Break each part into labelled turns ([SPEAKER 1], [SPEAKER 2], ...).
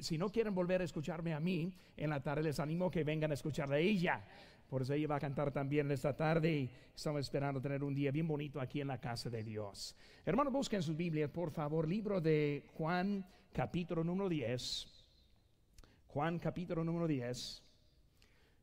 [SPEAKER 1] si no quieren volver a escucharme a mí, en la tarde les animo que vengan a escuchar a ella. Por eso ella va a cantar también esta tarde y estamos esperando tener un día bien bonito aquí en la casa de Dios. Hermanos, busquen sus Biblias, por favor. Libro de Juan, capítulo número 10. Juan, capítulo número 10.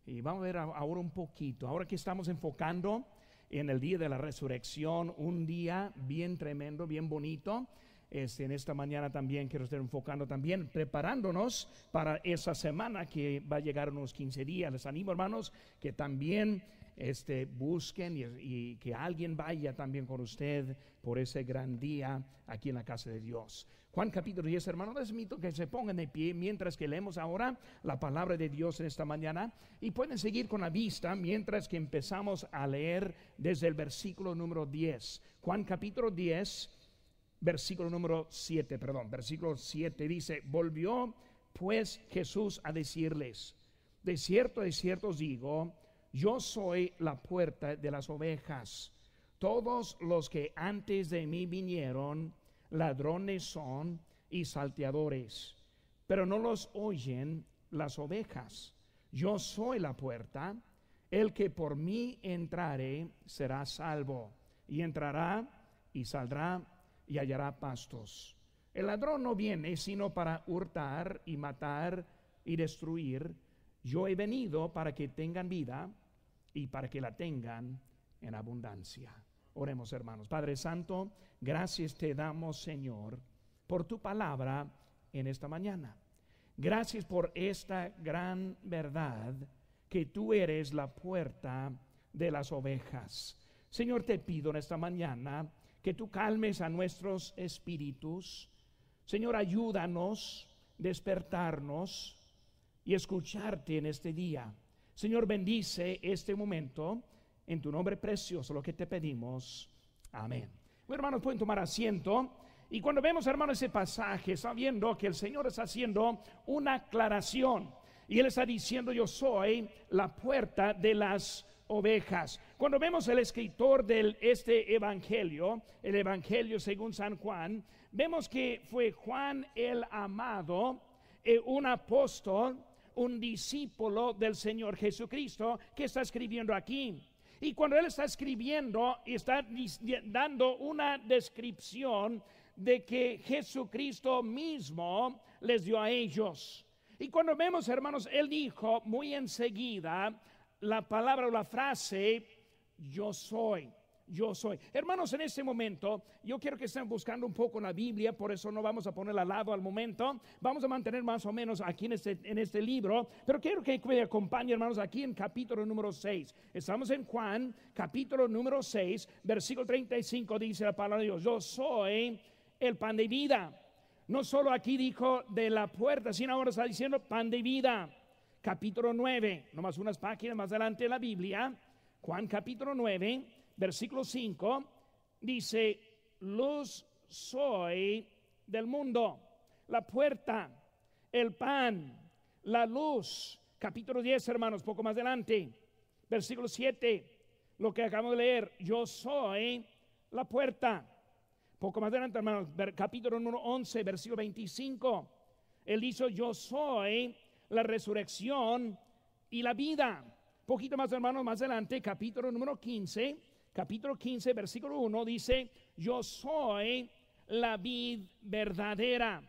[SPEAKER 1] Y vamos a ver ahora un poquito, ahora que estamos enfocando en el día de la resurrección, un día bien tremendo, bien bonito. Este, en esta mañana también quiero estar enfocando también, preparándonos para esa semana que va a llegar unos 15 días. Les animo, hermanos, que también este, busquen y, que alguien vaya también con usted por ese gran día aquí en la casa de Dios. Juan capítulo 10, hermano les invito que se pongan de pie mientras que leemos ahora la palabra de Dios en esta mañana y pueden seguir con la vista mientras que empezamos a leer desde el versículo número 10. Juan capítulo 10, versículo número 7, perdón, versículo 7 dice, volvió pues Jesús a decirles, de cierto, de cierto os digo, yo soy la puerta de las ovejas. Todos los que antes de mí vinieron, ladrones son y salteadores, pero no los oyen las ovejas. Yo soy la puerta, el que por mí entrare será salvo, y entrará y saldrá y hallará pastos. El ladrón no viene sino para hurtar y matar y destruir. Yo he venido para que tengan vida y para que la tengan en abundancia. Oremos hermanos. Padre Santo, gracias te damos Señor por tu palabra en esta mañana. Gracias por esta gran verdad que tú eres la puerta de las ovejas. Señor, te pido en esta mañana que tú calmes a nuestros espíritus. Señor, ayúdanos despertarnos y escucharte en este día. Señor, bendice este momento. En tu nombre precioso lo que te pedimos. Amén. hermanos, pueden tomar asiento. Y cuando vemos, hermano, ese pasaje, sabiendo que el Señor está haciendo una aclaración. Y Él está diciendo, yo soy la puerta de las ovejas. Cuando vemos el escritor de este Evangelio, el Evangelio según San Juan, vemos que fue Juan el amado, eh, un apóstol, un discípulo del Señor Jesucristo que está escribiendo aquí. Y cuando él está escribiendo y está dando una descripción de que Jesucristo mismo les dio a ellos. Y cuando vemos, hermanos, él dijo muy enseguida la palabra o la frase yo soy. Yo soy. Hermanos, en este momento yo quiero que estén buscando un poco la Biblia, por eso no vamos a ponerla al lado al momento. Vamos a mantener más o menos aquí en este, en este libro, pero quiero que me acompañen, hermanos, aquí en capítulo número 6. Estamos en Juan, capítulo número 6, versículo 35, dice la palabra de Dios, yo soy el pan de vida. No solo aquí dijo de la puerta, sino ahora está diciendo pan de vida. Capítulo 9, nomás unas páginas más adelante de la Biblia Juan capítulo 9, versículo 5, dice, luz soy del mundo, la puerta, el pan, la luz. Capítulo 10, hermanos, poco más adelante. Versículo 7, lo que acabamos de leer, yo soy la puerta. Poco más adelante, hermanos, capítulo número 11, versículo 25. Él dijo, yo soy la resurrección y la vida. Poquito más, hermanos, más adelante, capítulo número 15, capítulo 15, versículo 1 dice, yo soy la vid verdadera.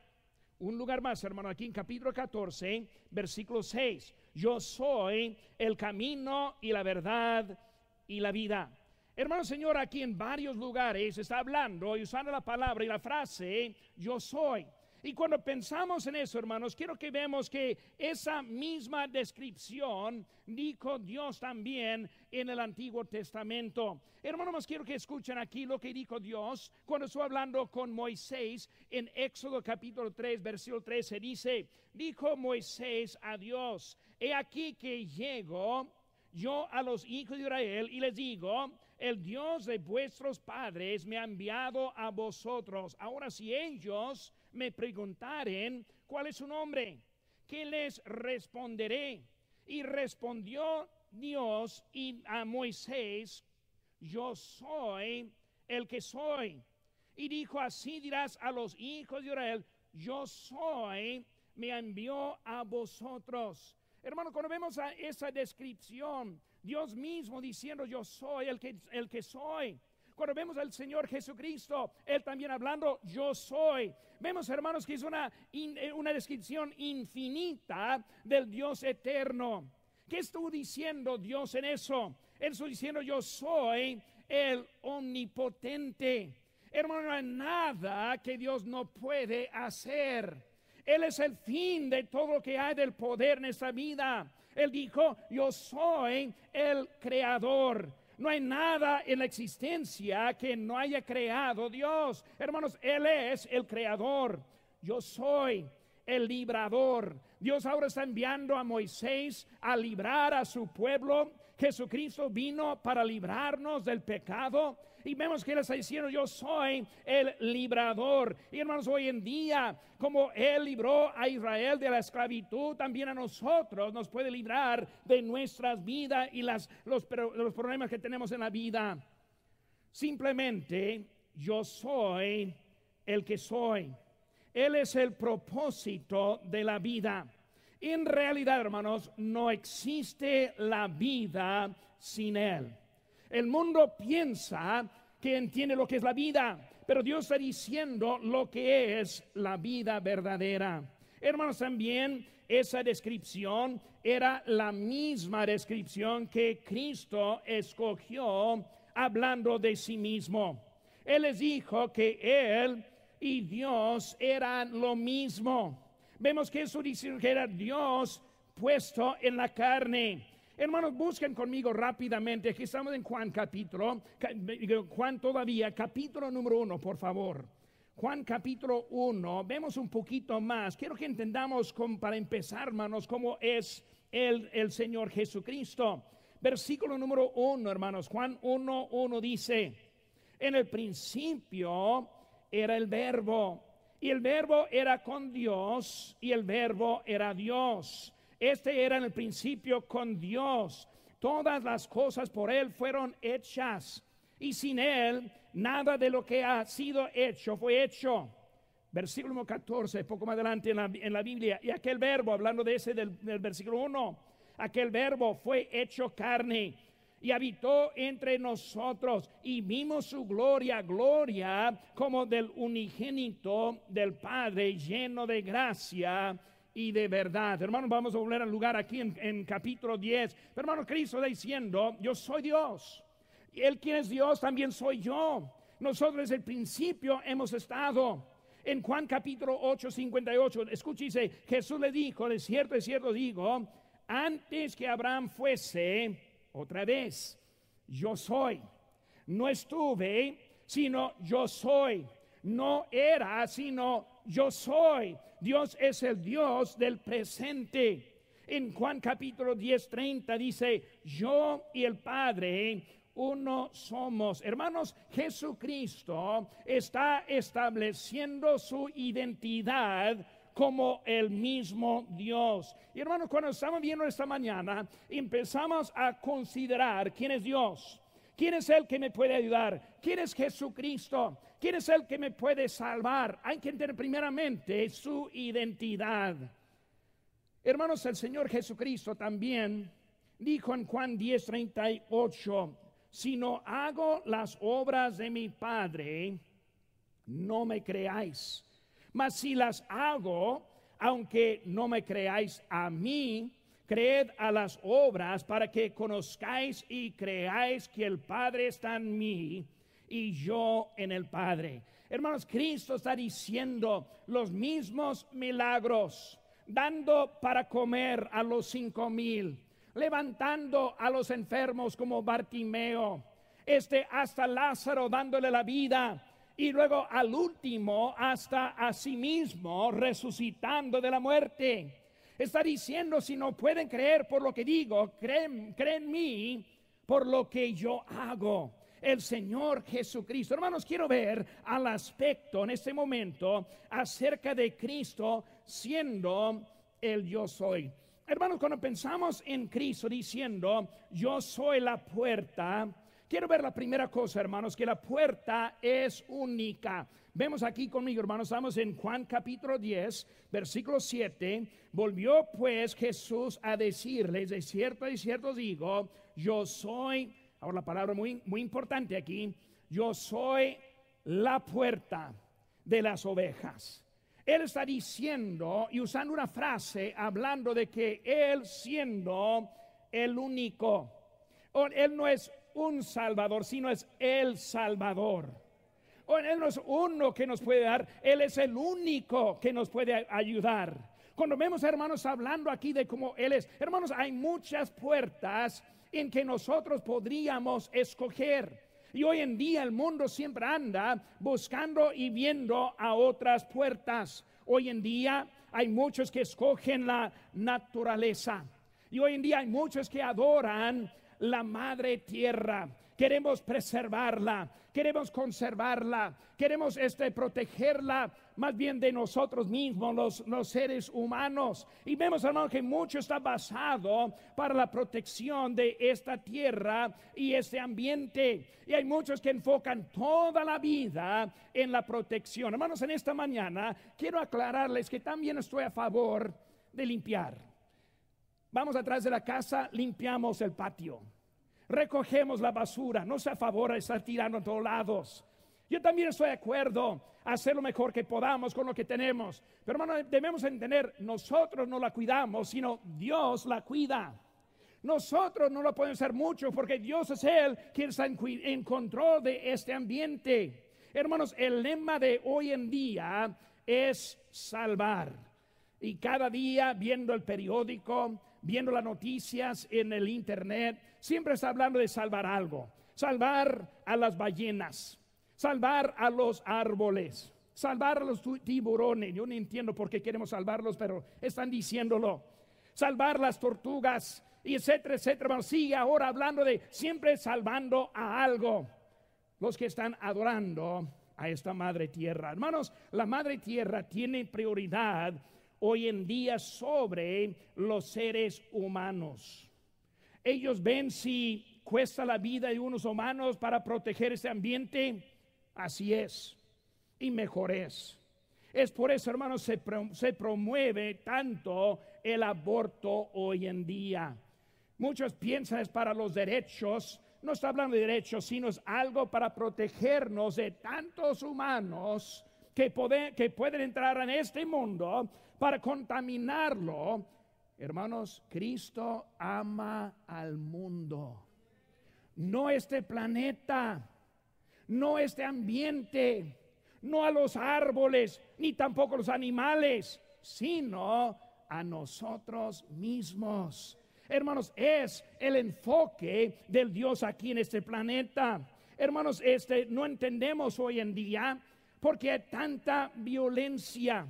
[SPEAKER 1] Un lugar más, hermano, aquí en capítulo 14, versículo 6. Yo soy el camino y la verdad y la vida. Hermano Señor, aquí en varios lugares está hablando y usando la palabra y la frase yo soy. Y cuando pensamos en eso, hermanos, quiero que veamos que esa misma descripción dijo Dios también en el Antiguo Testamento. Hermanos, quiero que escuchen aquí lo que dijo Dios cuando estuvo hablando con Moisés en Éxodo capítulo 3, versículo 13. Dice, dijo Moisés a Dios, he aquí que llego yo a los hijos de Israel y les digo, el Dios de vuestros padres me ha enviado a vosotros. Ahora si ellos me preguntaren cuál es su nombre, ¿qué les responderé? Y respondió Dios y a Moisés, yo soy el que soy. Y dijo, así dirás a los hijos de Israel, yo soy, me envió a vosotros. Hermano, cuando vemos a esa descripción, Dios mismo diciendo, yo soy el que, el que soy. Cuando vemos al Señor Jesucristo, Él también hablando, yo soy. Vemos, hermanos, que es una, eh, una descripción infinita del Dios eterno. ¿Qué estuvo diciendo Dios en eso? Él estuvo diciendo, yo soy el omnipotente. Hermano, no hay nada que Dios no puede hacer. Él es el fin de todo lo que hay del poder en esta vida. Él dijo, yo soy el creador. No hay nada en la existencia que no haya creado Dios. Hermanos, Él es el creador. Yo soy el librador. Dios ahora está enviando a Moisés a librar a su pueblo Jesucristo vino para librarnos del pecado. Y vemos que Él está diciendo, yo soy el librador. Y hermanos, hoy en día, como Él libró a Israel de la esclavitud, también a nosotros nos puede librar de nuestras vidas y las, los problemas que tenemos en la vida. Simplemente, yo soy el que soy. Él es el propósito de la vida. En realidad, hermanos, no existe la vida sin Él. El mundo piensa que entiende lo que es la vida, pero Dios está diciendo lo que es la vida verdadera. Hermanos, también esa descripción era la misma descripción que Cristo escogió hablando de sí mismo. Él les dijo que Él y Dios eran lo mismo Vemos que que era Dios puesto en la carne. Hermanos, busquen conmigo rápidamente. Aquí estamos en Juan capítulo, Juan todavía, capítulo número uno, por favor. Juan capítulo uno, vemos un poquito más. Quiero que entendamos con, para empezar, hermanos, cómo es el, Señor Jesucristo. Versículo número uno hermanos. Juan 1, 1 dice, en el principio era el verbo y el verbo era con Dios y el verbo era Dios. Este era en el principio con Dios. Todas las cosas por Él fueron hechas. Y sin Él, nada de lo que ha sido hecho fue hecho. Versículo 14, poco más adelante en la, Biblia. Y aquel verbo, hablando de ese del, del versículo 1, aquel verbo fue hecho carne y habitó entre nosotros y vimos su gloria, gloria como del unigénito del Padre lleno de gracia y de verdad. Hermanos, vamos a volver al lugar aquí en, capítulo 10. Hermano Cristo está diciendo, yo soy Dios. Y él quien es Dios también soy yo. Nosotros desde el principio hemos estado. En Juan capítulo 8, 58, escúchese, Jesús le dijo, de cierto, de cierto digo, antes que Abraham fuese, otra vez, yo soy. No estuve, sino yo soy. No era, sino yo soy. Dios es el Dios del presente. En Juan capítulo 10, 30 dice, yo y el Padre uno somos. Hermanos, Jesucristo está estableciendo su identidad como el mismo Dios. Y hermanos, cuando estamos viendo esta mañana, empezamos a considerar quién es Dios. ¿Quién es el que me puede ayudar? ¿Quién es Jesucristo? ¿Quién es el que me puede salvar? Hay que entender primeramente su identidad. Hermanos, el Señor Jesucristo también dijo en Juan 10:38, si no hago las obras de mi Padre, no me creáis. Mas si las hago, aunque no me creáis a mí, creed a las obras para que conozcáis y creáis que el Padre está en mí y yo en el Padre. Hermanos, Cristo está diciendo los mismos milagros, dando para comer a los cinco mil, levantando a los enfermos como Bartimeo, este hasta Lázaro dándole la vida, y luego al último hasta a sí mismo resucitando de la muerte. Está diciendo, si no pueden creer por lo que digo, creen, creen en mí por lo que yo hago. El Señor Jesucristo. Hermanos, quiero ver al aspecto en este momento acerca de Cristo siendo el yo soy. Hermanos, cuando pensamos en Cristo diciendo, yo soy la puerta, Quiero ver la primera cosa, hermanos, que la puerta es única. Vemos aquí conmigo, hermanos, estamos en Juan capítulo 10, versículo 7. Volvió pues Jesús a decirles, de cierto, y cierto digo, yo soy, ahora la palabra muy, muy importante aquí, yo soy la puerta de las ovejas. Él está diciendo y usando una frase hablando de que Él siendo el único, él no es un Salvador, sino es el Salvador. O él no es uno que nos puede dar, Él es el único que nos puede ayudar. Cuando vemos hermanos hablando aquí de cómo Él es, hermanos, hay muchas puertas en que nosotros podríamos escoger. Y hoy en día el mundo siempre anda buscando y viendo a otras puertas. Hoy en día hay muchos que escogen la naturaleza. Y hoy en día hay muchos que adoran la madre tierra. Queremos preservarla, queremos conservarla, queremos este, protegerla más bien de nosotros mismos, los, los seres humanos. Y vemos, hermano, que mucho está basado para la protección de esta tierra y este ambiente. Y hay muchos que enfocan toda la vida en la protección. Hermanos, en esta mañana quiero aclararles que también estoy a favor de limpiar. Vamos atrás de la casa, limpiamos el patio, recogemos la basura, no se de estar tirando a todos lados. Yo también estoy de acuerdo hacer lo mejor que podamos con lo que tenemos. Pero hermano, debemos entender, nosotros no la cuidamos, sino Dios la cuida. Nosotros no lo podemos hacer mucho porque Dios es el quien está en, control de este ambiente. Hermanos, el lema de hoy en día es salvar. Y cada día viendo el periódico, viendo las noticias en el Internet, siempre está hablando de salvar algo. Salvar a las ballenas, salvar a los árboles, salvar a los tiburones. Yo no entiendo por qué queremos salvarlos, pero están diciéndolo. Salvar las tortugas, y etcétera, etcétera. sigue ahora hablando de siempre salvando a algo. Los que están adorando a esta madre tierra. Hermanos, la madre tierra tiene prioridad hoy en día sobre los seres humanos. Ellos ven si cuesta la vida de unos humanos para proteger ese ambiente. Así es. Y mejor es. Es por eso, hermanos, se, se promueve tanto el aborto hoy en día. Muchos piensan es para los derechos. No está hablando de derechos, sino es algo para protegernos de tantos humanos que, que pueden entrar en este mundo para contaminarlo, hermanos, Cristo ama al mundo, no este planeta, no este ambiente, no a los árboles, ni tampoco a los animales, sino a nosotros mismos. Hermanos, es el enfoque del Dios aquí en este planeta. Hermanos, este no entendemos hoy en día porque hay tanta violencia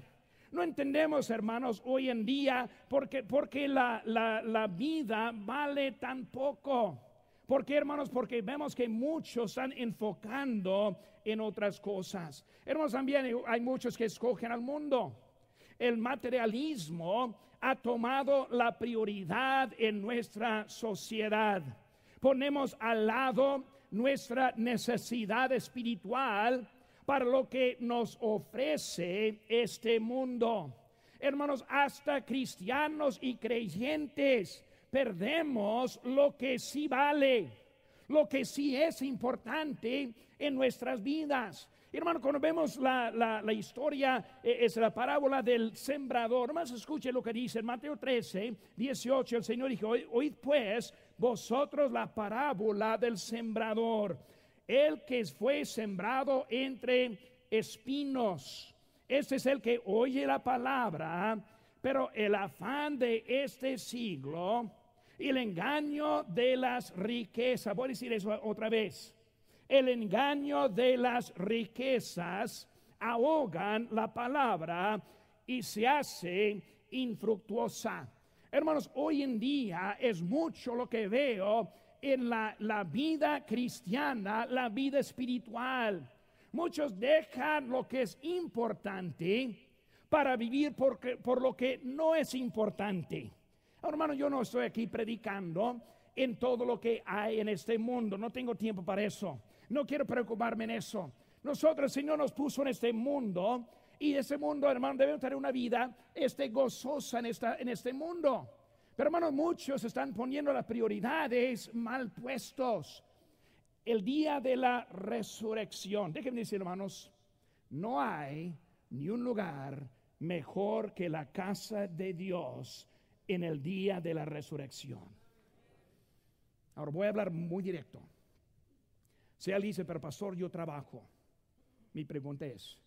[SPEAKER 1] no entendemos, hermanos, hoy en día porque, porque la, la vida vale tan poco. Porque hermanos? Porque vemos que muchos están enfocando en otras cosas. Hermanos, también hay muchos que escogen al mundo. El materialismo ha tomado la prioridad en nuestra sociedad. Ponemos al lado nuestra necesidad espiritual para lo que nos ofrece este mundo. Hermanos, hasta cristianos y creyentes perdemos lo que sí vale, lo que sí es importante en nuestras vidas. Hermano, cuando vemos la, historia, eh, es la parábola del sembrador. Más escuche lo que dice en Mateo 13, 18. El Señor dijo: Oíd pues vosotros la parábola del sembrador el que fue sembrado entre espinos. Este es el que oye la palabra, pero el afán de este siglo y el engaño de las riquezas, voy a decir eso otra vez, el engaño de las riquezas ahogan la palabra y se hace infructuosa. Hermanos, hoy en día es mucho lo que veo en la, la vida cristiana, la vida espiritual. Muchos dejan lo que es importante para vivir por, por lo que no es importante. Ah, hermano, yo no estoy aquí predicando en todo lo que hay en este mundo. No tengo tiempo para eso. No quiero preocuparme en eso. Nosotros, el Señor nos puso en este mundo y ese mundo, hermano, debemos tener una vida este, gozosa en, esta, en este mundo. Pero hermanos, muchos están poniendo las prioridades mal puestos. El día de la resurrección, déjenme decir hermanos, no hay ni un lugar mejor que la casa de Dios en el día de la resurrección. Ahora voy a hablar muy directo. Si dice, pero pastor, yo trabajo. Mi pregunta es,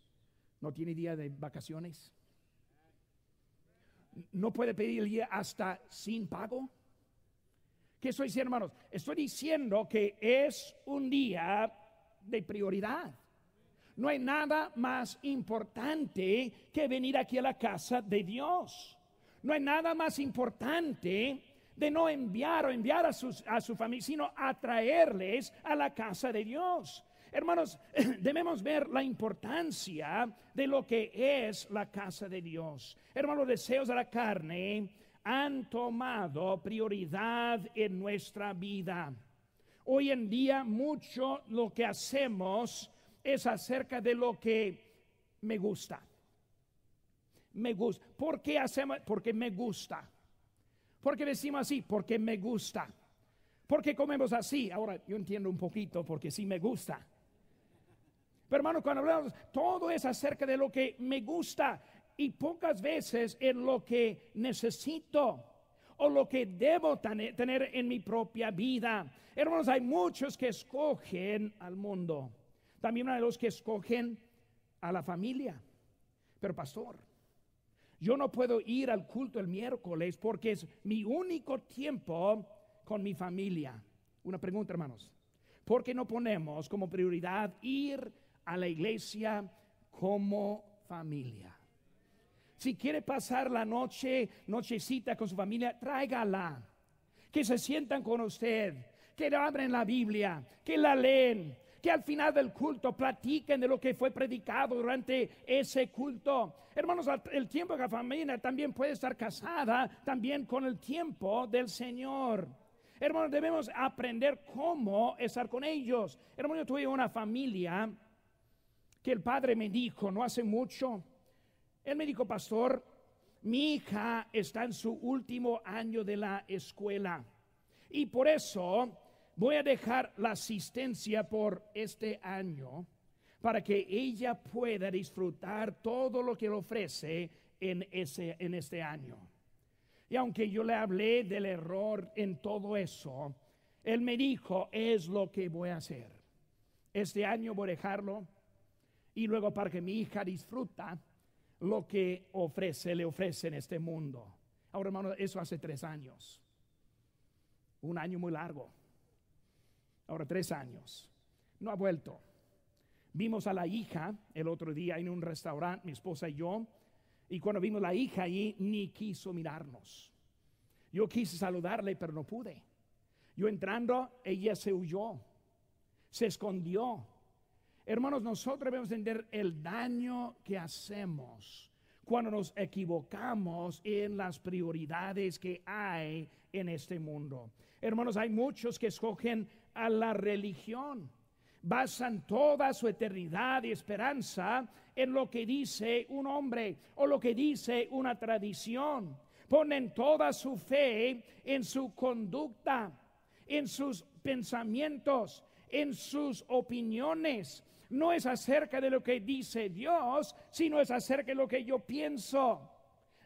[SPEAKER 1] ¿no tiene día de vacaciones? no puede pedir hasta sin pago. ¿Qué estoy diciendo, hermanos? Estoy diciendo que es un día de prioridad. No hay nada más importante que venir aquí a la casa de Dios. No hay nada más importante de no enviar o enviar a, a su familia, sino atraerles a la casa de Dios. Hermanos, debemos ver la importancia de lo que es la casa de Dios. Hermanos, los deseos de la carne han tomado prioridad en nuestra vida. Hoy en día mucho lo que hacemos es acerca de lo que me gusta. Me gusta. ¿Por qué hacemos? Porque me gusta. Porque decimos así, porque me gusta. Porque comemos así. Ahora yo entiendo un poquito porque sí me gusta. Pero hermano, cuando hablamos, todo es acerca de lo que me gusta y pocas veces en lo que necesito o lo que debo tener en mi propia vida. Hermanos, hay muchos que escogen al mundo. También hay los que escogen a la familia. Pero pastor, yo no puedo ir al culto el miércoles porque es mi único tiempo con mi familia. Una pregunta, hermanos. ¿Por qué no ponemos como prioridad ir a la iglesia como familia. Si quiere pasar la noche, nochecita con su familia, tráigala. Que se sientan con usted, que abren la Biblia, que la leen, que al final del culto platiquen de lo que fue predicado durante ese culto. Hermanos, el tiempo de la familia también puede estar casada también con el tiempo del Señor. Hermanos, debemos aprender cómo estar con ellos. Hermano, yo tuve una familia el padre me dijo no hace mucho. Él me dijo, pastor, mi hija está en su último año de la escuela y por eso voy a dejar la asistencia por este año para que ella pueda disfrutar todo lo que le ofrece en, ese, en este año. Y aunque yo le hablé del error en todo eso, él me dijo, es lo que voy a hacer. Este año voy a dejarlo y luego para que mi hija disfruta lo que ofrece, le ofrece en este mundo. Ahora, hermano, eso hace tres años. Un año muy largo. Ahora, tres años. No ha vuelto. Vimos a la hija el otro día en un restaurante, mi esposa y yo, y cuando vimos a la hija allí, ni quiso mirarnos. Yo quise saludarle, pero no pude. Yo entrando, ella se huyó, se escondió Hermanos, nosotros debemos entender el daño que hacemos cuando nos equivocamos en las prioridades que hay en este mundo. Hermanos, hay muchos que escogen a la religión, basan toda su eternidad y esperanza en lo que dice un hombre o lo que dice una tradición. Ponen toda su fe en su conducta, en sus pensamientos, en sus opiniones, no es acerca de lo que dice Dios, sino es acerca de lo que yo pienso.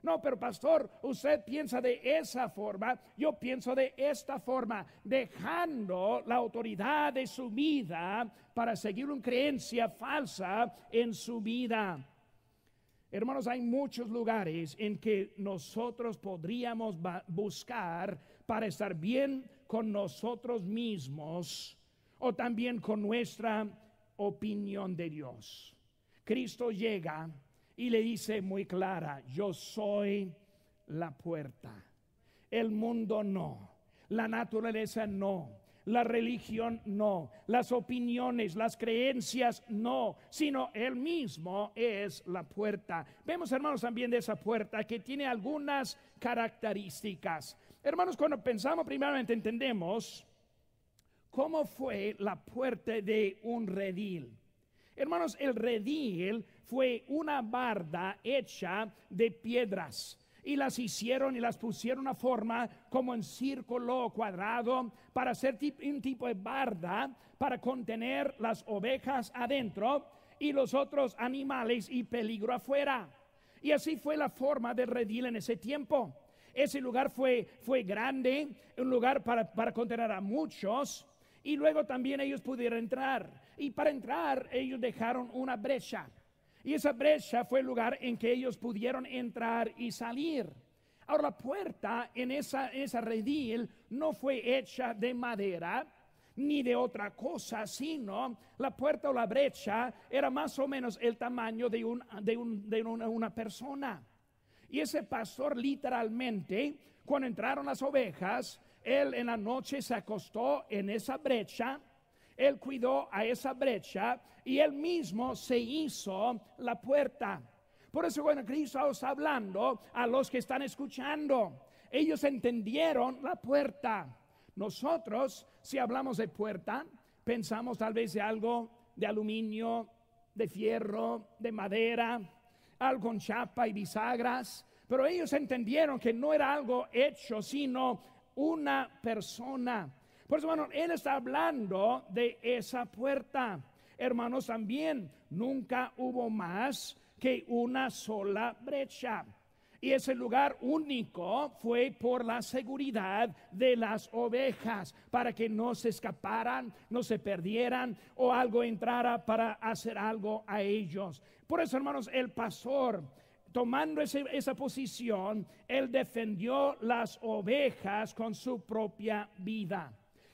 [SPEAKER 1] No, pero pastor, usted piensa de esa forma, yo pienso de esta forma, dejando la autoridad de su vida para seguir una creencia falsa en su vida. Hermanos, hay muchos lugares en que nosotros podríamos buscar para estar bien con nosotros mismos o también con nuestra opinión de Dios. Cristo llega y le dice muy clara, yo soy la puerta. El mundo no, la naturaleza no, la religión no, las opiniones, las creencias no, sino Él mismo es la puerta. Vemos hermanos también de esa puerta que tiene algunas características. Hermanos, cuando pensamos primeramente entendemos cómo fue la puerta de un redil. Hermanos, el redil fue una barda hecha de piedras y las hicieron y las pusieron a forma como en círculo o cuadrado para hacer un tipo de barda para contener las ovejas adentro y los otros animales y peligro afuera. Y así fue la forma del redil en ese tiempo. Ese lugar fue, fue grande, un lugar para, para contener a muchos y luego también ellos pudieron entrar. Y para entrar ellos dejaron una brecha. Y esa brecha fue el lugar en que ellos pudieron entrar y salir. Ahora la puerta en esa, esa redil no fue hecha de madera ni de otra cosa, sino la puerta o la brecha era más o menos el tamaño de, un, de, una, una persona. Y ese pastor literalmente, cuando entraron las ovejas, él en la noche se acostó en esa brecha, él cuidó a esa brecha y él mismo se hizo la puerta. Por eso cuando Cristo está hablando a los que están escuchando, ellos entendieron la puerta. Nosotros, si hablamos de puerta, pensamos tal vez de algo de aluminio, de fierro, de madera, algo en chapa y bisagras, pero ellos entendieron que no era algo hecho, sino una persona. Por eso, hermano, Él está hablando de esa puerta. Hermanos, también nunca hubo más que una sola brecha. Y ese lugar único fue por la seguridad de las ovejas, para que no se escaparan, no se perdieran o algo entrara para hacer algo a ellos. Por eso, hermanos, el pastor tomando esa posición, él defendió las ovejas con su propia vida.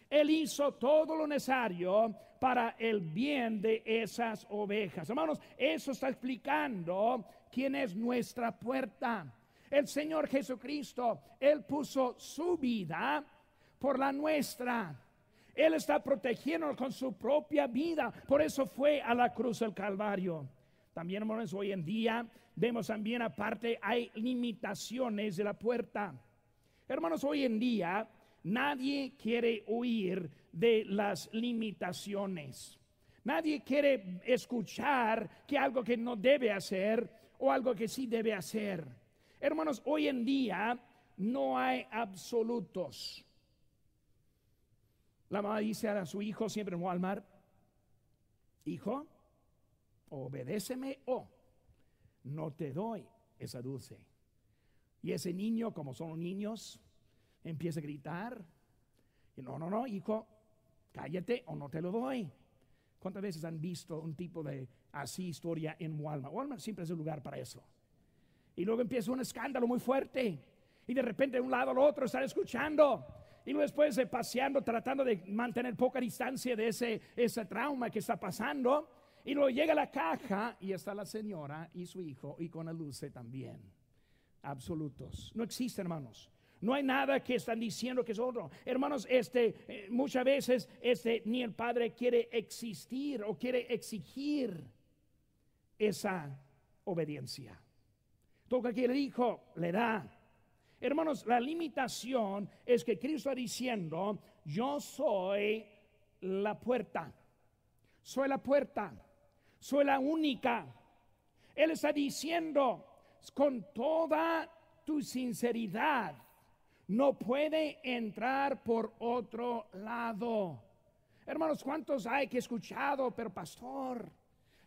[SPEAKER 1] Él hizo todo lo necesario para el bien de esas ovejas. Hermanos, eso está explicando quién es nuestra puerta. El Señor Jesucristo, Él puso su vida por la nuestra. Él está protegiéndonos con su propia vida. Por eso fue a la cruz del Calvario. También, hermanos, hoy en día vemos también aparte hay limitaciones de la puerta. Hermanos, hoy en día nadie quiere huir de las limitaciones. Nadie quiere escuchar que algo que no debe hacer o algo que sí debe hacer. Hermanos, hoy en día no hay absolutos. La mamá dice a su hijo siempre en Walmart, hijo, obedéceme o no te doy esa dulce. Y ese niño, como son niños, empieza a gritar, y no, no, no, hijo, cállate o no te lo doy. ¿Cuántas veces han visto un tipo de así historia en Walmart? Walmart siempre es el lugar para eso. Y luego empieza un escándalo muy fuerte. Y de repente de un lado al otro están escuchando. Y luego después eh, paseando, tratando de mantener poca distancia de ese, ese trauma que está pasando. Y luego llega la caja y está la señora y su hijo y con la luce también. Absolutos. No existe, hermanos. No hay nada que están diciendo que es otro. Hermanos, este, eh, muchas veces este, ni el padre quiere existir o quiere exigir esa obediencia. Toca que el hijo le da. Hermanos, la limitación es que Cristo está diciendo, yo soy la puerta. Soy la puerta soy la única. Él está diciendo con toda tu sinceridad, no puede entrar por otro lado. Hermanos, ¿cuántos hay que escuchado? Pero pastor,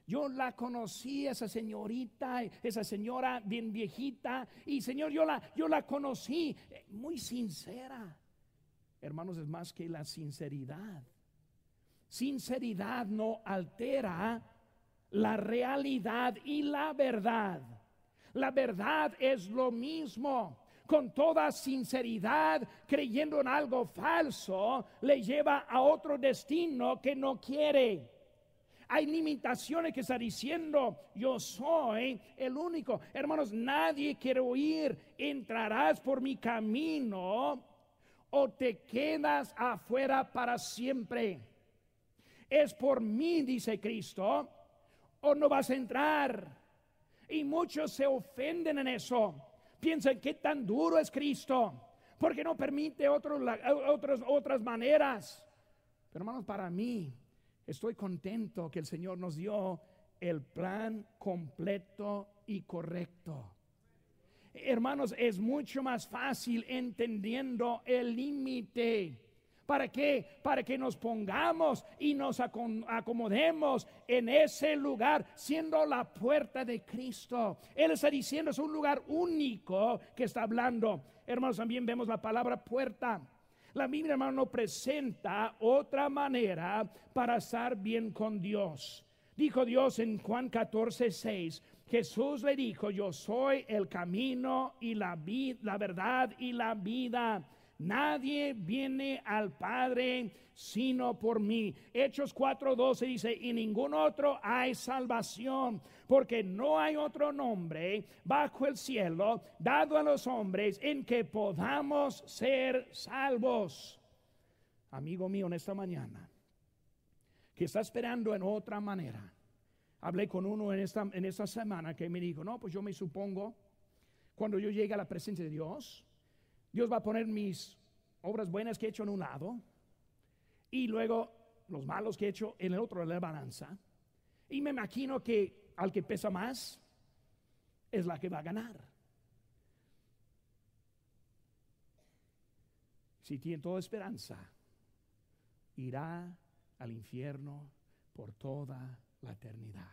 [SPEAKER 1] yo la conocí, esa señorita, esa señora bien viejita. Y Señor, yo la, yo la conocí eh, muy sincera. Hermanos, es más que la sinceridad. Sinceridad no altera la realidad y la verdad. La verdad es lo mismo. Con toda sinceridad, creyendo en algo falso, le lleva a otro destino que no quiere. Hay limitaciones que está diciendo, yo soy el único. Hermanos, nadie quiere oír, entrarás por mi camino o te quedas afuera para siempre. Es por mí, dice Cristo, o no vas a entrar. Y muchos se ofenden en eso. Piensan que tan duro es Cristo, porque no permite otros, otras, otras maneras. Pero hermanos, para mí, estoy contento que el Señor nos dio el plan completo y correcto. Hermanos, es mucho más fácil entendiendo el límite para qué? para que nos pongamos y nos acomodemos en ese lugar siendo la puerta de Cristo. Él está diciendo es un lugar único que está hablando. Hermanos, también vemos la palabra puerta. La Biblia, hermano, presenta otra manera para estar bien con Dios. Dijo Dios en Juan 14, 6, Jesús le dijo, yo soy el camino y la, vida la verdad y la vida. Nadie viene al Padre sino por mí. Hechos 4:12 dice, y ningún otro hay salvación, porque no hay otro nombre bajo el cielo dado a los hombres en que podamos ser salvos. Amigo mío, en esta mañana, que está esperando en otra manera. Hablé con uno en esta, en esta semana que me dijo, no, pues yo me supongo, cuando yo llegue a la presencia de Dios, Dios va a poner mis obras buenas que he hecho en un lado y luego los malos que he hecho en el otro de la balanza. Y me imagino que al que pesa más es la que va a ganar. Si tiene toda esperanza, irá al infierno por toda la eternidad.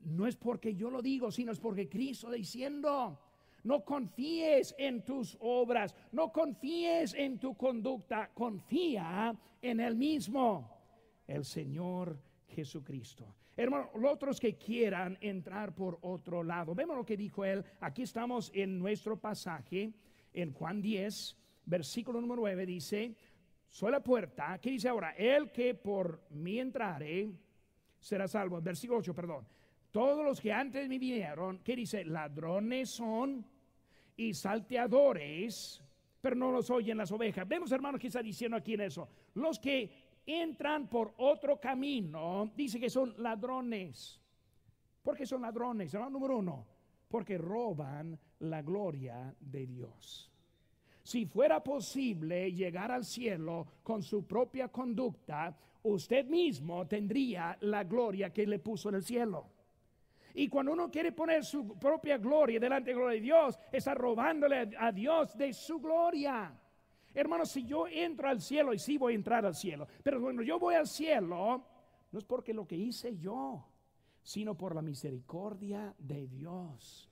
[SPEAKER 1] No es porque yo lo digo, sino es porque Cristo diciendo, no confíes en tus obras, no confíes en tu conducta, confía en el mismo, el Señor Jesucristo. Hermanos, otros que quieran entrar por otro lado. Vemos lo que dijo él. Aquí estamos en nuestro pasaje, en Juan 10, versículo número 9, dice, soy la puerta. ¿Qué dice ahora? El que por mí entrare será salvo. Versículo 8, perdón. Todos los que antes vinieron, ¿qué dice? Ladrones son y salteadores, pero no los oyen las ovejas. Vemos, hermanos, que está diciendo aquí en eso. Los que entran por otro camino, dice que son ladrones. ¿Por qué son ladrones? Hermano número uno, porque roban la gloria de Dios. Si fuera posible llegar al cielo con su propia conducta, usted mismo tendría la gloria que le puso en el cielo. Y cuando uno quiere poner su propia gloria delante de Dios, está robándole a Dios de su gloria. Hermanos, si yo entro al cielo, y sí voy a entrar al cielo, pero cuando yo voy al cielo, no es porque lo que hice yo, sino por la misericordia de Dios,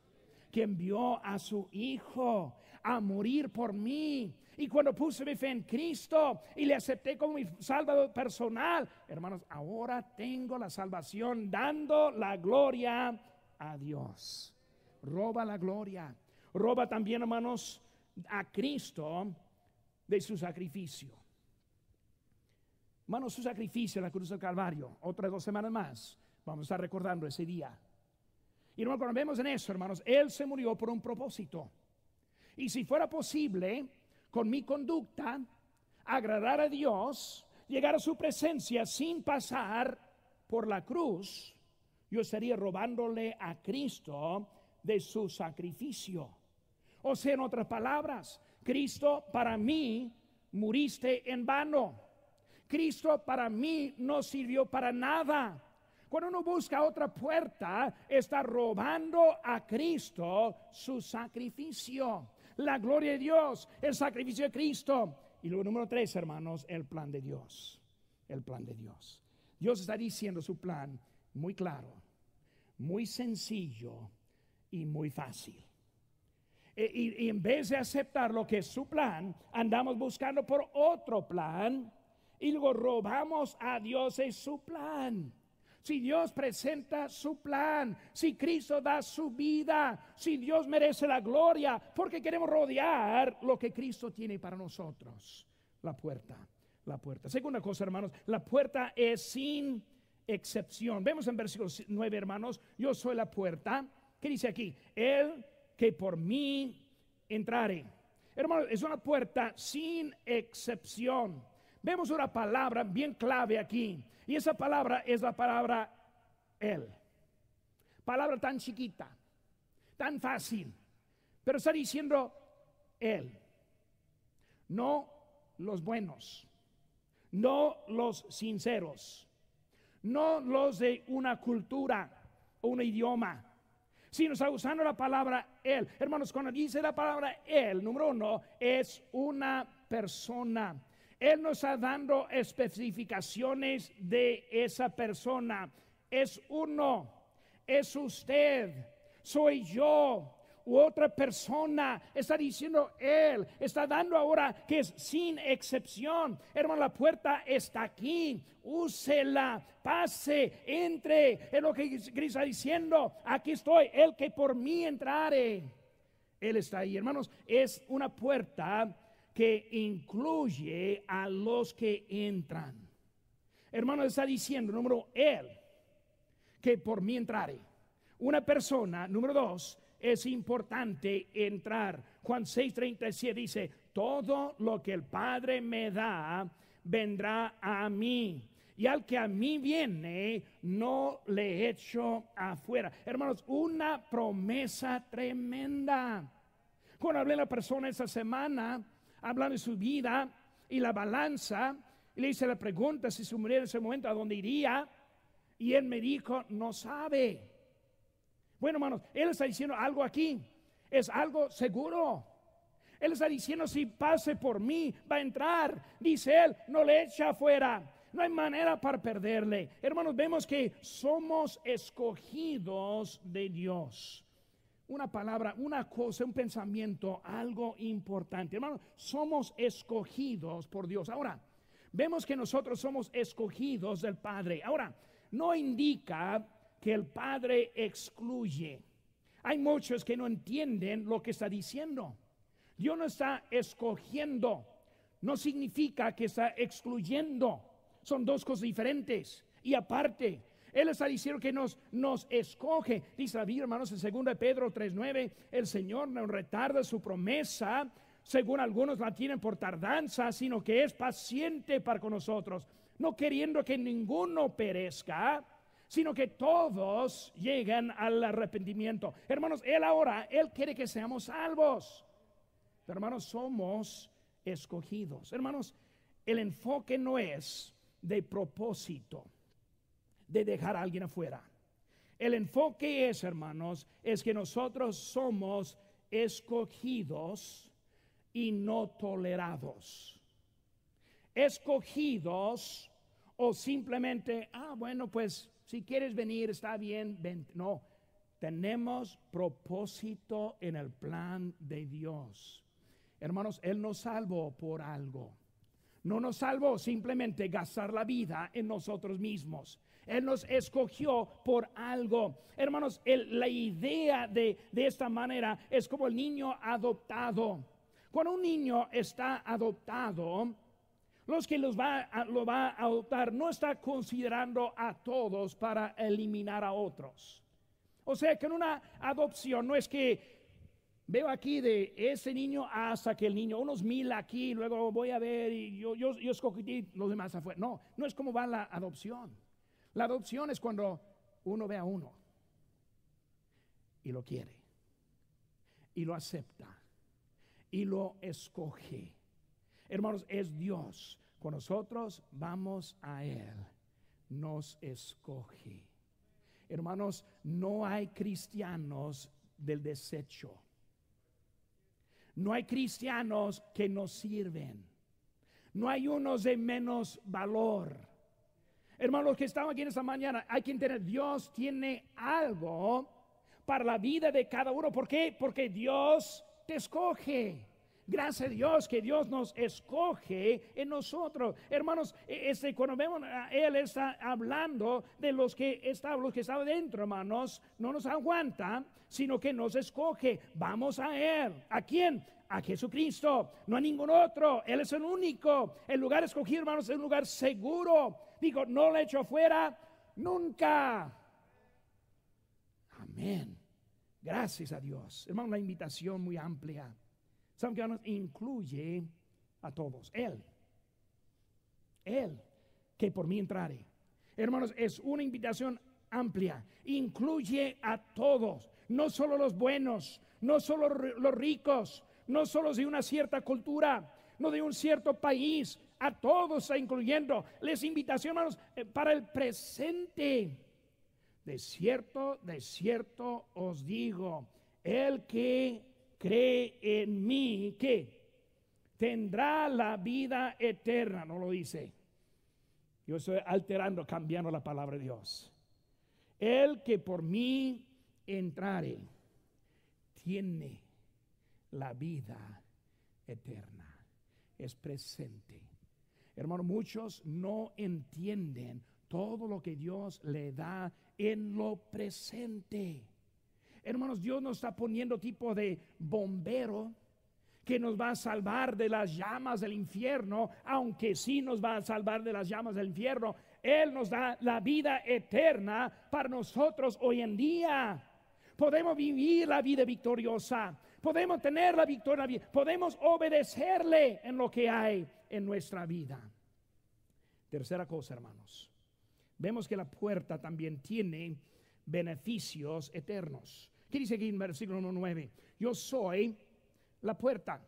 [SPEAKER 1] que envió a su Hijo a morir por mí. Y cuando puse mi fe en Cristo y le acepté como mi salvador personal, hermanos, ahora tengo la salvación dando la gloria a Dios. Roba la gloria. Roba también, hermanos, a Cristo de su sacrificio. Hermanos, su sacrificio en la cruz del Calvario. Otras dos semanas más. Vamos a estar recordando ese día. Y no cuando vemos en eso, hermanos, Él se murió por un propósito. Y si fuera posible, con mi conducta, agradar a Dios, llegar a su presencia sin pasar por la cruz, yo estaría robándole a Cristo de su sacrificio. O sea, en otras palabras, Cristo para mí muriste en vano. Cristo para mí no sirvió para nada. Cuando uno busca otra puerta, está robando a Cristo su sacrificio la gloria de Dios, el sacrificio de Cristo. Y luego número tres, hermanos, el plan de Dios. El plan de Dios. Dios está diciendo su plan muy claro, muy sencillo y muy fácil. E, y, en vez de aceptar lo que es su plan, andamos buscando por otro plan y luego robamos a Dios es su plan si Dios presenta su plan, si Cristo da su vida, si Dios merece la gloria, porque queremos rodear lo que Cristo tiene para nosotros, la puerta, la puerta. Segunda cosa, hermanos, la puerta es sin excepción. Vemos en versículo 9, hermanos, yo soy la puerta. ¿Qué dice aquí? El que por mí entrare. Hermanos, es una puerta sin excepción. Vemos una palabra bien clave aquí. Y esa palabra es la palabra Él. Palabra tan chiquita, tan fácil, pero está diciendo Él. No los buenos, no los sinceros, no los de una cultura o un idioma, sino está usando la palabra Él. Hermanos, cuando dice la palabra Él, número uno, es una persona él nos está dando especificaciones de esa persona. Es uno, es usted, soy yo, u otra persona. Está diciendo Él, está dando ahora que es sin excepción. Hermano, la puerta está aquí. Úsela, pase, entre. Es lo que Cristo está diciendo. Aquí estoy, el que por mí entrare. Él está ahí, hermanos. Es una puerta que incluye a los que entran. hermanos está diciendo, número él, que por mí entraré. Una persona, número dos, es importante entrar. Juan 6:37 dice, todo lo que el Padre me da, vendrá a mí. Y al que a mí viene, no le echo afuera. Hermanos, una promesa tremenda. Cuando hablé la persona esa semana, Hablando de su vida y la balanza, y le hice la pregunta si su mujer en ese momento a dónde iría, y él me dijo, no sabe. Bueno, hermanos, él está diciendo algo aquí, es algo seguro. Él está diciendo, si pase por mí, va a entrar. Dice él, no le echa afuera. No hay manera para perderle. Hermanos, vemos que somos escogidos de Dios una palabra, una cosa, un pensamiento, algo importante. Hermano, somos escogidos por Dios. Ahora, vemos que nosotros somos escogidos del Padre. Ahora, no indica que el Padre excluye. Hay muchos que no entienden lo que está diciendo. Dios no está escogiendo. No significa que está excluyendo. Son dos cosas diferentes. Y aparte, él está diciendo que nos, nos escoge. Dice la Biblia, hermanos, en 2 Pedro 3:9, el Señor no retarda su promesa, según algunos la tienen por tardanza, sino que es paciente para con nosotros, no queriendo que ninguno perezca, sino que todos lleguen al arrepentimiento. Hermanos, Él ahora, Él quiere que seamos salvos. hermanos, somos escogidos. Hermanos, el enfoque no es de propósito de dejar a alguien afuera. El enfoque es, hermanos, es que nosotros somos escogidos y no tolerados. Escogidos o simplemente, ah, bueno, pues si quieres venir, está bien, ven. No, tenemos propósito en el plan de Dios. Hermanos, Él nos salvó por algo. No nos salvó simplemente gastar la vida en nosotros mismos. Él nos escogió por algo. Hermanos, la idea de, esta manera es como el niño adoptado. Cuando un niño está adoptado, los que los va lo va a adoptar no está considerando a todos para eliminar a otros. O sea que en una adopción no es que veo aquí de ese niño hasta que el niño, unos mil aquí, luego voy a ver y yo, yo escogí los demás afuera. No, no es como va la adopción. La adopción es cuando uno ve a uno y lo quiere y lo acepta y lo escoge. Hermanos, es Dios. Con nosotros vamos a Él. Nos escoge. Hermanos, no hay cristianos del desecho. No hay cristianos que nos sirven. No hay unos de menos valor. Hermanos que estaban aquí en esta mañana, hay que entender, Dios tiene algo para la vida de cada uno. ¿Por qué? Porque Dios te escoge. Gracias a Dios que Dios nos escoge en nosotros. Hermanos, e, este, cuando vemos a Él está hablando de los que estaban, los que estaban dentro, hermanos, no nos aguanta, sino que nos escoge. Vamos a Él. ¿A quién? A Jesucristo, no a ningún otro. Él es el único. El lugar escogido, hermanos, es un lugar seguro Digo, no le echo fuera nunca. Amén. Gracias a Dios. Hermano, una invitación muy amplia. Saben que nos incluye a todos. Él. Él que por mí entrare. Hermanos, es una invitación amplia. Incluye a todos. No solo los buenos, no solo los ricos, no solo de una cierta cultura, no de un cierto país, a todos, e incluyendo. Les invitación, eh, para el presente. De cierto, de cierto os digo, el que cree en mí, que tendrá la vida eterna, no lo dice. Yo estoy alterando, cambiando la palabra de Dios. El que por mí entrare, tiene la vida eterna. Es presente. Hermano, muchos no entienden todo lo que Dios le da en lo presente. Hermanos, Dios nos está poniendo tipo de bombero que nos va a salvar de las llamas del infierno, aunque sí nos va a salvar de las llamas del infierno. Él nos da la vida eterna para nosotros hoy en día. Podemos vivir la vida victoriosa, podemos tener la victoria, podemos obedecerle en lo que hay en nuestra vida. Tercera cosa, hermanos. Vemos que la puerta también tiene beneficios eternos. ¿Qué dice aquí en versículo 9? Yo soy la puerta.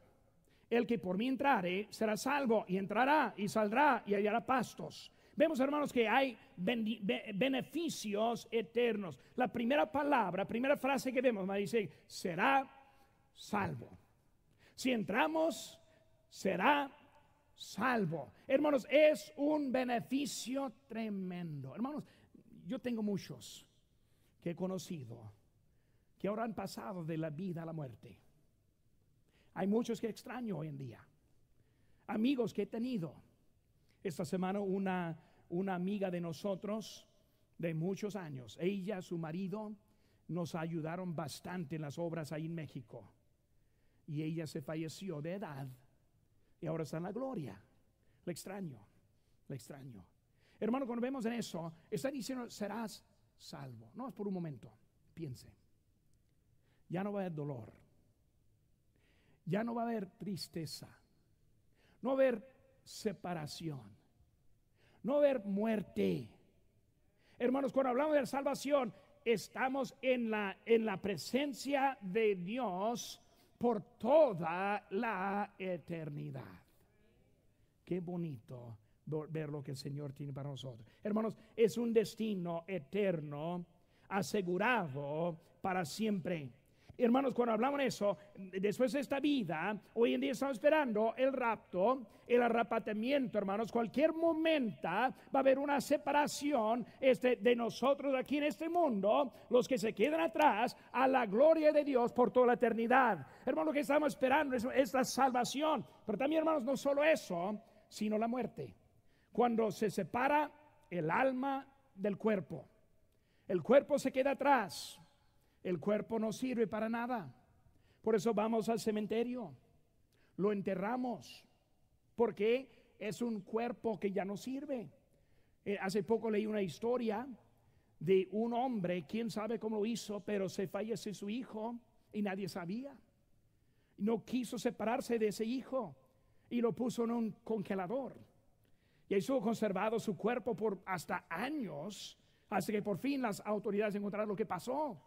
[SPEAKER 1] El que por mí entrare será salvo y entrará y saldrá y hallará pastos. Vemos, hermanos, que hay beneficios eternos. La primera palabra, primera frase que vemos, dice, será salvo. Si entramos, será salvo. Hermanos, es un beneficio tremendo. Hermanos, yo tengo muchos que he conocido que ahora han pasado de la vida a la muerte. Hay muchos que extraño hoy en día. Amigos que he tenido. Esta semana una, una amiga de nosotros de muchos años, ella, su marido, nos ayudaron bastante en las obras ahí en México. Y ella se falleció de edad y ahora está en la gloria. Le extraño, le extraño. Hermano, cuando vemos en eso, está diciendo, serás salvo. No es por un momento, piense. Ya no va a haber dolor. Ya no va a haber tristeza. No va a haber separación. No va a haber muerte. Hermanos, cuando hablamos de la salvación, estamos en la, en la presencia de Dios por toda la eternidad. Qué bonito ver lo que el Señor tiene para nosotros. Hermanos, es un destino eterno asegurado para siempre. Hermanos, cuando hablamos de eso, después de esta vida, hoy en día estamos esperando el rapto, el arrapatamiento, hermanos. Cualquier momento va a haber una separación este, de nosotros aquí en este mundo, los que se quedan atrás, a la gloria de Dios por toda la eternidad. Hermanos, lo que estamos esperando es la salvación. Pero también, hermanos, no solo eso, sino la muerte. Cuando se separa el alma del cuerpo, el cuerpo se queda atrás el cuerpo no sirve para nada. Por eso vamos al cementerio. Lo enterramos. Porque es un cuerpo que ya no sirve. Eh, hace poco leí una historia de un hombre, quién sabe cómo lo hizo, pero se fallece su hijo y nadie sabía. No quiso separarse de ese hijo y lo puso en un congelador. Y ahí estuvo conservado su cuerpo por hasta años, hasta que por fin las autoridades encontraron lo que pasó.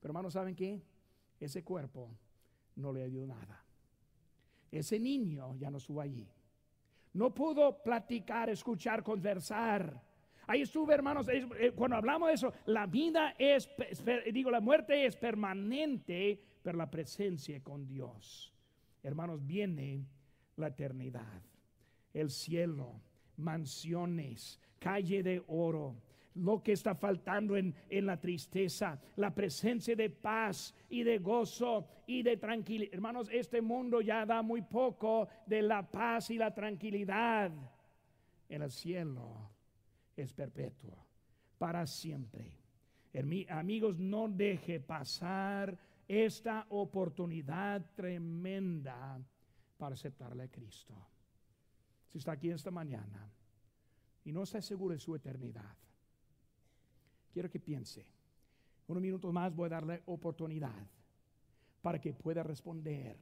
[SPEAKER 1] Pero hermanos, ¿saben qué? Ese cuerpo no le dio nada. Ese niño ya no estuvo allí. No pudo platicar, escuchar, conversar. Ahí estuve, hermanos, eh, cuando hablamos de eso, la vida es, digo, la muerte es permanente, pero la presencia con Dios. Hermanos, viene la eternidad, el cielo, mansiones, calle de oro, lo que está faltando en, la tristeza, la presencia de paz y de gozo y de tranquilidad. Hermanos, este mundo ya da muy poco de la paz y la tranquilidad. El cielo es perpetuo, para siempre. amigos, no deje pasar esta oportunidad tremenda para aceptarle a Cristo. Si está aquí esta mañana y no está seguro de su eternidad, Quiero que piense. Unos minutos más voy a darle oportunidad para que pueda responder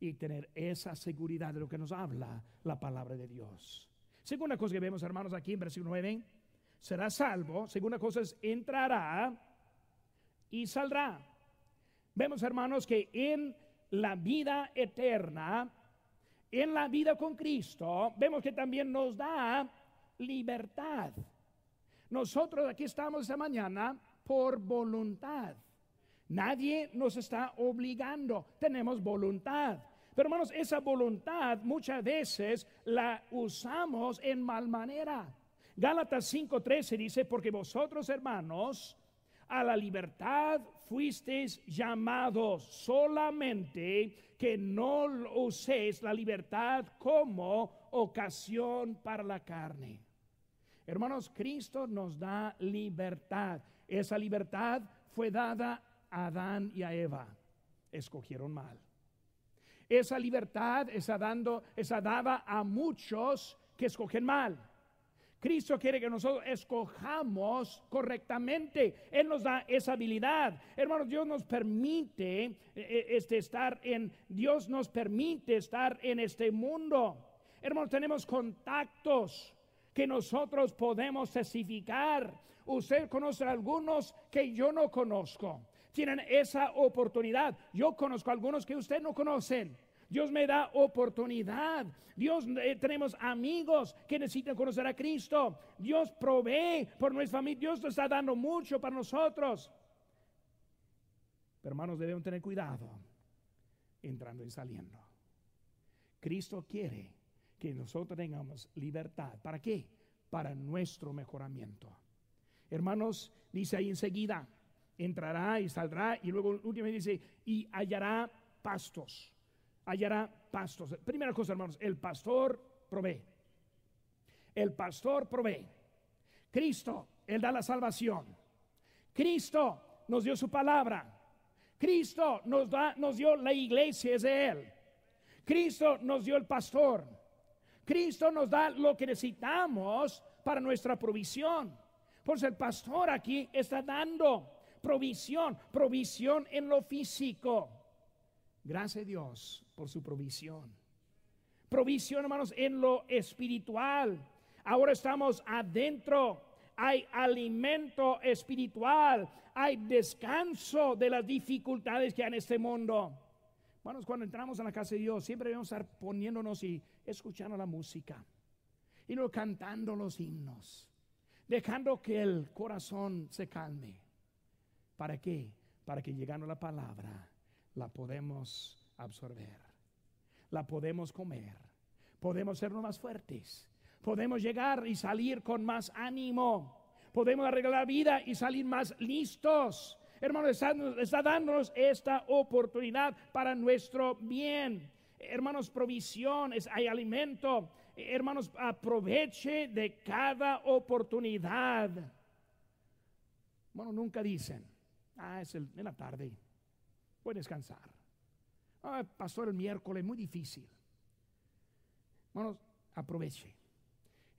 [SPEAKER 1] y tener esa seguridad de lo que nos habla la palabra de Dios. Segunda cosa que vemos, hermanos, aquí en versículo 9, será salvo. Segunda cosa es entrará y saldrá. Vemos, hermanos, que en la vida eterna, en la vida con Cristo, vemos que también nos da libertad. Nosotros aquí estamos esta mañana por voluntad. Nadie nos está obligando, tenemos voluntad. Pero hermanos, esa voluntad muchas veces la usamos en mal manera. Gálatas 5:13 dice, porque vosotros hermanos a la libertad fuisteis llamados, solamente que no uséis la libertad como ocasión para la carne. Hermanos, Cristo nos da libertad. Esa libertad fue dada a Adán y a Eva. Escogieron mal. Esa libertad está dando, esa dada a muchos que escogen mal. Cristo quiere que nosotros escojamos correctamente. Él nos da esa habilidad. Hermanos, Dios nos permite eh, eh, este, estar en, Dios nos permite estar en este mundo. Hermanos, tenemos contactos que nosotros podemos testificar. Usted conoce a algunos que yo no conozco. Tienen esa oportunidad. Yo conozco a algunos que usted no conocen. Dios me da oportunidad. Dios eh, tenemos amigos que necesitan conocer a Cristo. Dios provee por nuestra familia. Dios nos está dando mucho para nosotros. Pero hermanos, debemos tener cuidado entrando y saliendo. Cristo quiere que nosotros tengamos libertad. ¿Para qué? Para nuestro mejoramiento. Hermanos, dice ahí enseguida, entrará y saldrá, y luego Último dice, y hallará pastos, hallará pastos. Primera cosa, hermanos, el pastor provee. El pastor provee. Cristo, Él da la salvación. Cristo nos dio su palabra. Cristo nos, da, nos dio la iglesia, es de Él. Cristo nos dio el pastor. Cristo nos da lo que necesitamos para nuestra provisión. Pues el pastor aquí está dando provisión, provisión en lo físico. Gracias Dios por su provisión. Provisión, hermanos, en lo espiritual. Ahora estamos adentro. Hay alimento espiritual. Hay descanso de las dificultades que hay en este mundo cuando entramos en la casa de Dios, siempre debemos estar poniéndonos y escuchando la música. Y no cantando los himnos. Dejando que el corazón se calme. ¿Para qué? Para que llegando a la palabra la podemos absorber. La podemos comer. Podemos sernos más fuertes. Podemos llegar y salir con más ánimo. Podemos arreglar vida y salir más listos Hermanos, está, dándonos esta oportunidad para nuestro bien. Hermanos, provisión, hay alimento. Hermanos, aproveche de cada oportunidad. Bueno, nunca dicen, ah, es en la tarde, voy a descansar. Ah, pasó el miércoles, muy difícil. Hermanos, aproveche.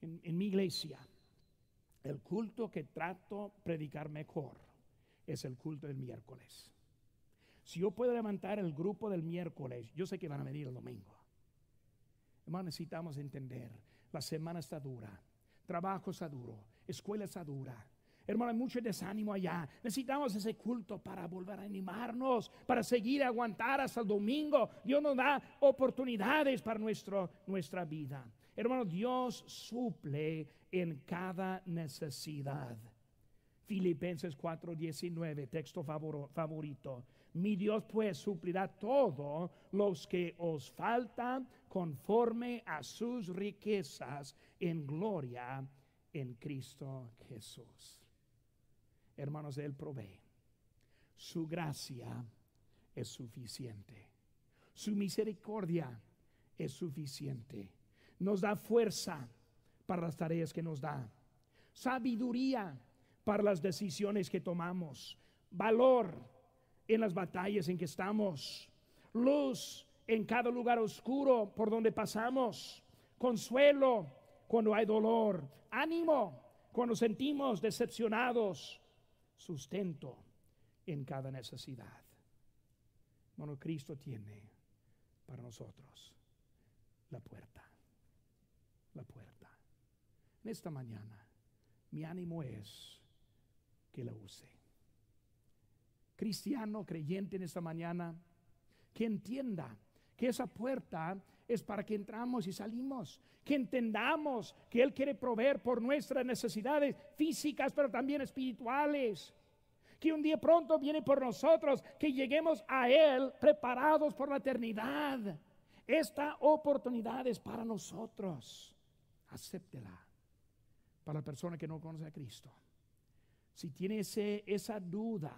[SPEAKER 1] En, en mi iglesia, el culto que trato predicar mejor es el culto del miércoles. Si yo puedo levantar el grupo del miércoles, yo sé que van a venir el domingo. Hermano, necesitamos entender, la semana está dura, trabajo está duro, escuela está dura. Hermano, hay mucho desánimo allá. Necesitamos ese culto para volver a animarnos, para seguir aguantar hasta el domingo. Dios nos da oportunidades para nuestro, nuestra vida. Hermano, Dios suple en cada necesidad. Filipenses 4:19, texto favorito. Mi Dios pues suplirá todo los que os faltan conforme a sus riquezas en gloria en Cristo Jesús. Hermanos, Él provee. Su gracia es suficiente. Su misericordia es suficiente. Nos da fuerza para las tareas que nos da. Sabiduría para las decisiones que tomamos, valor en las batallas en que estamos, luz en cada lugar oscuro por donde pasamos, consuelo cuando hay dolor, ánimo cuando sentimos decepcionados, sustento en cada necesidad. Bueno, Cristo tiene para nosotros la puerta, la puerta. En esta mañana mi ánimo es que la use. Cristiano creyente en esta mañana, que entienda que esa puerta es para que entramos y salimos, que entendamos que Él quiere proveer por nuestras necesidades físicas, pero también espirituales. Que un día pronto viene por nosotros, que lleguemos a Él preparados por la eternidad. Esta oportunidad es para nosotros. Acéptela para la persona que no conoce a Cristo si tiene esa duda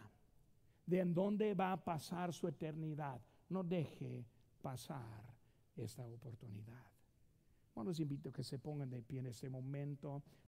[SPEAKER 1] de en dónde va a pasar su eternidad, no deje pasar esta oportunidad. Bueno, los invito a que se pongan de pie en este momento.